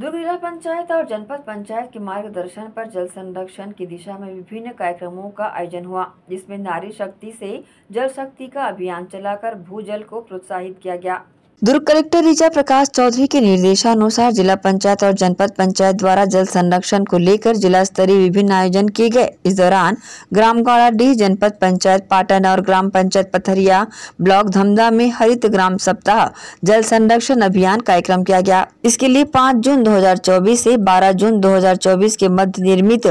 दुर्ग जिला पंचायत और जनपद पंचायत के मार्गदर्शन पर जल संरक्षण की दिशा में विभिन्न कार्यक्रमों का आयोजन हुआ जिसमें नारी शक्ति से जल शक्ति का अभियान चलाकर भूजल को प्रोत्साहित किया गया दुर्ग कलेक्टर ऋचा प्रकाश चौधरी के निर्देशानुसार जिला पंचायत और जनपद पंचायत द्वारा जल संरक्षण को लेकर जिला स्तरीय विभिन्न आयोजन किए गए इस दौरान ग्राम डी जनपद पंचायत पाटन और ग्राम पंचायत पथरिया ब्लॉक धमदा में हरित ग्राम सप्ताह जल संरक्षण अभियान कार्यक्रम किया गया इसके लिए पाँच जून दो से बारह जून दो के मध्य निर्मित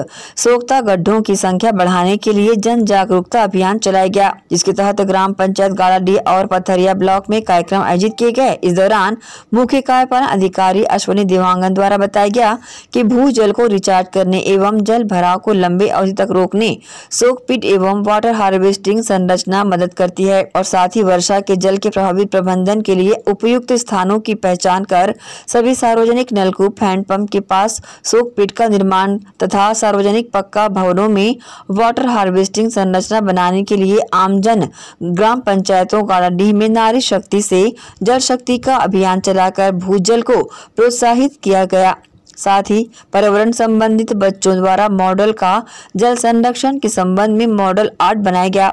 सोखता गड्ढों की संख्या बढ़ाने के लिए जन जागरूकता अभियान चलाया गया जिसके तहत ग्राम पंचायत डी और पथरिया ब्लॉक में कार्यक्रम आयोजित किए ठीक है इस दौरान मुख्य कार्यपालन अधिकारी अश्वनी देवांगन द्वारा बताया गया कि भू जल को रिचार्ज करने एवं जल भराव को लंबे अवधि तक रोकने सोक पिट एवं वाटर हार्वेस्टिंग संरचना मदद करती है और साथ ही वर्षा के जल के प्रभावित प्रबंधन के लिए उपयुक्त स्थानों की पहचान कर सभी सार्वजनिक नलकूप हैंडपंप के पास सोक पिट का निर्माण तथा सार्वजनिक पक्का भवनों में वाटर हार्वेस्टिंग संरचना बनाने के लिए आमजन ग्राम पंचायतों डी में नारी शक्ति से जल शक्ति का अभियान चलाकर भूजल को प्रोत्साहित किया गया साथ ही पर्यावरण संबंधित बच्चों द्वारा मॉडल का जल संरक्षण के संबंध में मॉडल आर्ट बनाया गया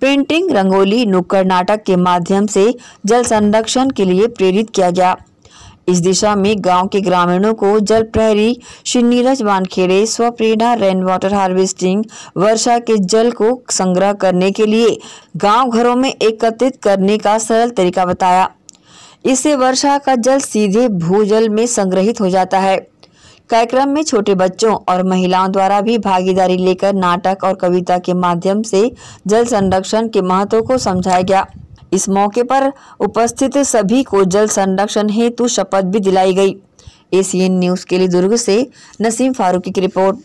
पेंटिंग रंगोली नुक्कड़ नाटक के माध्यम से जल संरक्षण के लिए प्रेरित किया गया इस दिशा में गांव के ग्रामीणों को जल प्रहरी श्री नीरज वानखेड़े स्वप्रेरणा रेन वाटर हार्वेस्टिंग वर्षा के जल को संग्रह करने के लिए गांव घरों में एकत्रित करने का सरल तरीका बताया इससे वर्षा का जल सीधे भूजल में संग्रहित हो जाता है कार्यक्रम में छोटे बच्चों और महिलाओं द्वारा भी भागीदारी लेकर नाटक और कविता के माध्यम से जल संरक्षण के महत्व को समझाया गया इस मौके पर उपस्थित सभी को जल संरक्षण हेतु शपथ भी दिलाई गई एसीएन न्यूज के लिए दुर्ग से नसीम फारूकी की रिपोर्ट